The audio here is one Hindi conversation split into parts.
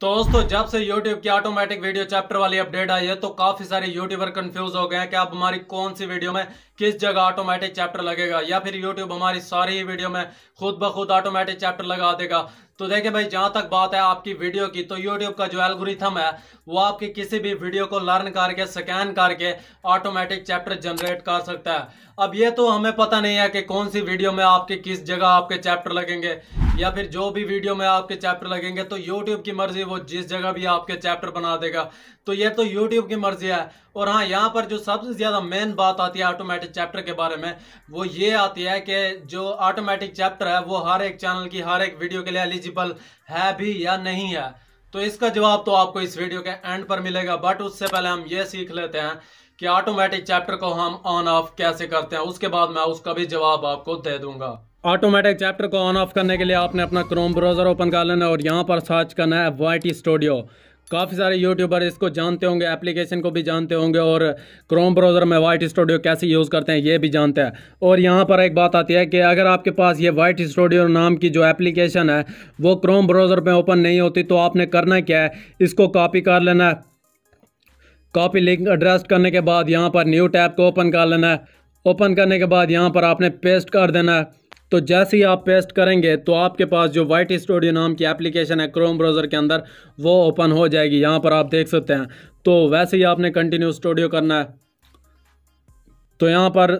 तो दोस्तों जब से YouTube की ऑटोमेटिक वीडियो चैप्टर वाली अपडेट आई है तो काफी सारे यूट्यूबर कंफ्यूज हो गए हैं कि अब हमारी कौन सी वीडियो में किस जगह ऑटोमेटिक चैप्टर लगेगा या फिर YouTube हमारी सारी ही वीडियो में खुद ब खुद ऑटोमेटिक चैप्टर लगा देगा तो देखिए भाई जहां तक बात है आपकी वीडियो की तो यूट्यूब का जो एल्गोरिथम है वो आपकी किसी भी वीडियो को लर्न करके स्कैन करके ऑटोमेटिक चैप्टर जनरेट कर सकता है अब ये तो हमें पता नहीं है कि कौन सी वीडियो में आपके किस जगह आपके चैप्टर लगेंगे या फिर जो भी वीडियो में आपके चैप्टर लगेंगे तो यूट्यूब की मर्जी वो जिस जगह भी आपके चैप्टर बना देगा तो ये तो यूट्यूब की मर्जी है और हाँ यहाँ पर जो सबसे ज़्यादा मेन बात आती है ऑटोमेटिक चैप्टर के बारे में वो ये आती है कि जो ऑटोमेटिक चैप्टर है वो हर एक चैनल की हर एक वीडियो के लिए एलिजिबल एलिजिबल है भी या नहीं है तो इसका जवाब तो आपको इस वीडियो के एंड पर मिलेगा बट उससे पहले हम ये सीख लेते हैं कि ऑटोमेटिक चैप्टर को हम ऑन ऑफ कैसे करते हैं उसके बाद मैं उसका भी जवाब आपको दे दूंगा ऑटोमेटिक चैप्टर को ऑन ऑफ करने के लिए आपने अपना क्रोम ब्राउजर ओपन कर लेना और यहाँ पर सर्च करना है वाई स्टूडियो काफ़ी सारे यूट्यूबर इसको जानते होंगे एप्लीकेशन को भी जानते होंगे और क्रोम ब्राउज़र में वाइट स्टूडियो कैसे यूज़ करते हैं ये भी जानते हैं और यहाँ पर एक बात आती है कि अगर आपके पास ये वाइट स्टूडियो नाम की जो एप्लीकेशन है वो क्रोम ब्राउज़र में ओपन नहीं होती तो आपने करना क्या है इसको कॉपी कर लेना है कॉपी लिंक एड्रेस करने के बाद यहाँ पर न्यू टैब को ओपन कर लेना है ओपन करने के बाद यहाँ पर आपने पेस्ट कर देना है तो जैसे ही आप पेस्ट करेंगे तो आपके पास जो वाइट स्टूडियो नाम की एप्लीकेशन है क्रोम ब्राउज़र के अंदर वो ओपन हो जाएगी यहाँ पर आप देख सकते हैं तो वैसे ही आपने कंटिन्यू स्टूडियो करना है तो यहाँ पर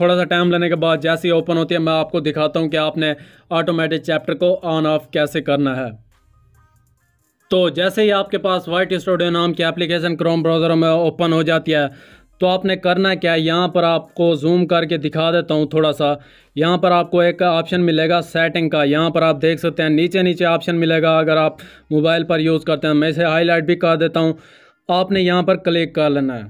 थोड़ा सा टाइम लेने के बाद जैसे ही ओपन होती है मैं आपको दिखाता हूँ कि आपने ऑटोमेटिक चैप्टर को ऑन ऑफ कैसे करना है तो जैसे ही आपके पास वाइट स्टूडियो नाम की एप्लीकेशन क्रोम ब्राउज़र में ओपन हो जाती है तो आपने करना क्या है यहाँ पर आपको जूम करके दिखा देता हूँ थोड़ा सा यहाँ पर आपको एक ऑप्शन मिलेगा सेटिंग का यहाँ पर आप देख सकते हैं नीचे नीचे ऑप्शन मिलेगा अगर आप मोबाइल पर यूज़ करते हैं मैं इसे हाईलाइट भी कर देता हूँ आपने यहाँ पर क्लिक कर लेना है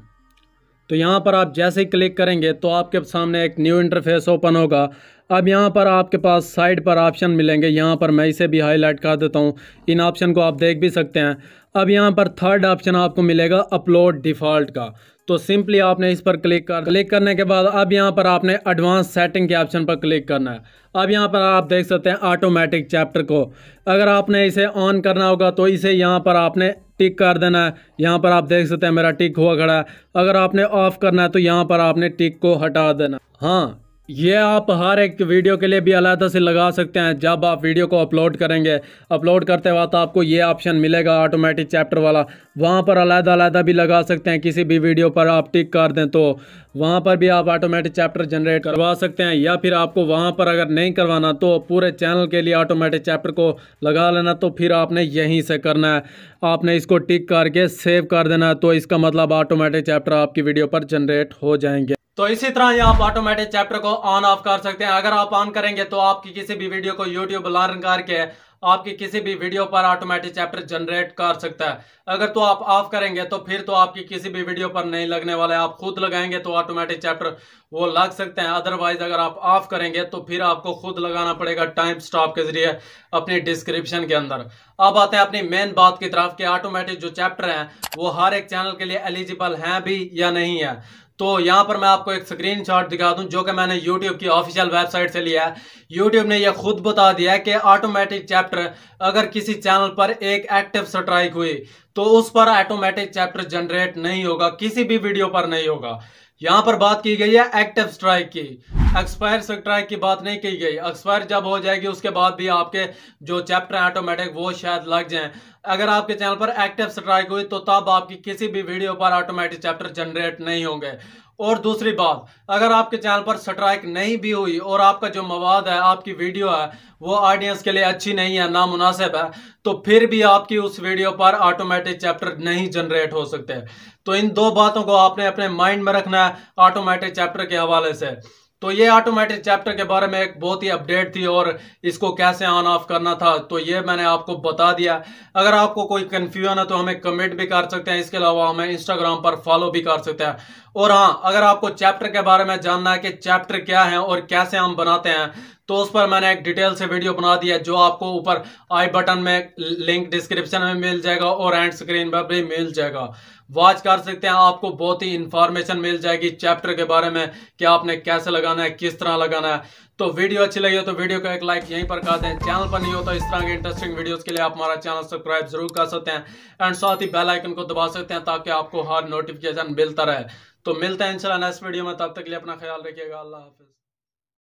तो यहाँ पर आप जैसे ही क्लिक करेंगे तो आपके सामने एक न्यू इंटरफेस ओपन होगा अब यहाँ पर आपके पास साइड पर ऑप्शन मिलेंगे यहाँ पर मैं इसे भी हाईलाइट कर देता हूँ इन ऑप्शन को आप देख भी सकते हैं अब यहाँ पर थर्ड ऑप्शन आपको मिलेगा अपलोड डिफ़ॉल्ट का तो सिंपली आपने इस पर क्लिक कर क्लिक करने के बाद अब यहाँ पर आपने एडवांस सेटिंग के ऑप्शन पर क्लिक करना है अब यहाँ पर आप देख सकते हैं ऑटोमेटिक चैप्टर को अगर आपने इसे ऑन करना होगा तो इसे यहाँ पर आपने टिक कर देना है यहाँ पर आप देख सकते हैं मेरा टिक हुआ खड़ा है अगर आपने ऑफ़ करना है तो यहाँ पर आपने टिक को हटा देना हाँ ये आप हर एक वीडियो के लिए भी अलहदा से लगा सकते हैं जब आप वीडियो को अपलोड करेंगे अपलोड करते वक्त आपको ये ऑप्शन मिलेगा ऑटोमेटिक चैप्टर वाला वहाँ पर अलहदा अलहदा भी लगा सकते हैं किसी भी वीडियो पर आप टिक कर दें तो वहाँ पर भी आप ऑटोमेटिक चैप्टर जनरेट करवा सकते हैं या फिर आपको वहाँ पर अगर नहीं करवाना तो पूरे चैनल के लिए ऑटोमेटिक चैप्टर को लगा लेना तो फिर आपने यहीं से करना है आपने इसको टिक करके सेव कर देना तो इसका मतलब ऑटोमेटिक चैप्टर आपकी वीडियो पर जनरेट हो जाएंगे तो इसी तरह ये आप ऑटोमेटिक चैप्टर को ऑन ऑफ कर सकते हैं अगर आप ऑन करेंगे तो आपकी किसी भी वीडियो को यूट्यूब लर्न करके आपकी किसी भी वीडियो पर ऑटोमेटिक चैप्टर जनरेट कर सकता है अगर तो आप ऑफ करेंगे तो फिर तो आपकी किसी भी वीडियो पर नहीं लगने वाला है आप खुद लगाएंगे तो ऑटोमेटिक चैप्टर वो लग सकते हैं अदरवाइज अगर आप ऑफ करेंगे तो फिर आपको खुद लगाना पड़ेगा टाइम स्टॉप के जरिए अपने डिस्क्रिप्शन के अंदर अब आते हैं अपनी मेन बात की तरफ कि ऑटोमेटिक जो चैप्टर हैं वो हर एक चैनल के लिए एलिजिबल हैं भी या नहीं है तो यहाँ पर मैं आपको एक स्क्रीनशॉट दिखा दूँ जो कि मैंने यूट्यूब की ऑफिशियल वेबसाइट से लिया है यूट्यूब ने यह खुद बता दिया है कि ऑटोमेटिक चैप्टर अगर किसी चैनल पर एक एक्टिव स्ट्राइक हुई तो उस पर ऑटोमेटिक चैप्टर जनरेट नहीं होगा किसी भी वीडियो पर नहीं होगा यहाँ पर बात की गई है एक्टिव स्ट्राइक की एक्सपायर स्ट्राइक की बात नहीं की गई एक्सपायर जब हो जाएगी उसके बाद भी आपके जो चैप्टर हैं ऑटोमेटिक वो शायद लग जाए अगर आपके चैनल पर एक्टिव स्ट्राइक हुई तो तब आपकी किसी भी वीडियो पर ऑटोमेटिक चैप्टर जनरेट नहीं होंगे और दूसरी बात अगर आपके चैनल पर स्ट्राइक नहीं भी हुई और आपका जो मवाद है आपकी वीडियो है वो ऑडियंस के लिए अच्छी नहीं है ना मुनासिब है तो फिर भी आपकी उस वीडियो पर ऑटोमेटिक चैप्टर नहीं जनरेट हो सकते तो इन दो बातों को आपने अपने माइंड में रखना है ऑटोमेटिक चैप्टर के हवाले से तो ये ऑटोमेटिक चैप्टर के बारे में एक बहुत ही अपडेट थी और इसको कैसे ऑन ऑफ करना था तो ये मैंने आपको बता दिया अगर आपको कोई कन्फ्यूजन है तो हमें कमेंट भी कर सकते हैं इसके अलावा हमें इंस्टाग्राम पर फॉलो भी कर सकते हैं और हाँ अगर आपको चैप्टर के बारे में जानना है कि चैप्टर क्या है और कैसे हम बनाते हैं तो उस पर मैंने एक डिटेल से वीडियो बना दिया जो आपको ऊपर आई बटन में लिंक डिस्क्रिप्शन में मिल जाएगा और एंड स्क्रीन पर भी मिल जाएगा वॉच कर सकते हैं आपको बहुत ही इन्फॉर्मेशन मिल जाएगी चैप्टर के बारे में कि आपने कैसे लगाना है किस तरह लगाना है तो वीडियो अच्छी लगी हो तो वीडियो को एक लाइक यहीं पर कर दें चैनल पर नहीं हो तो इस तरह के इंटरेस्टिंग वीडियोस के लिए आप हमारा चैनल सब्सक्राइब जरूर कर सकते हैं एंड साथ ही बेल आइकन को दबा सकते हैं ताकि आपको हर नोटिफिकेशन मिलता रहे तो मिलते हैं इंशाल्लाह नेक्स्ट वीडियो में तब तक के लिए अपना ख्याल रखिएगा अल्लाह हाफिज़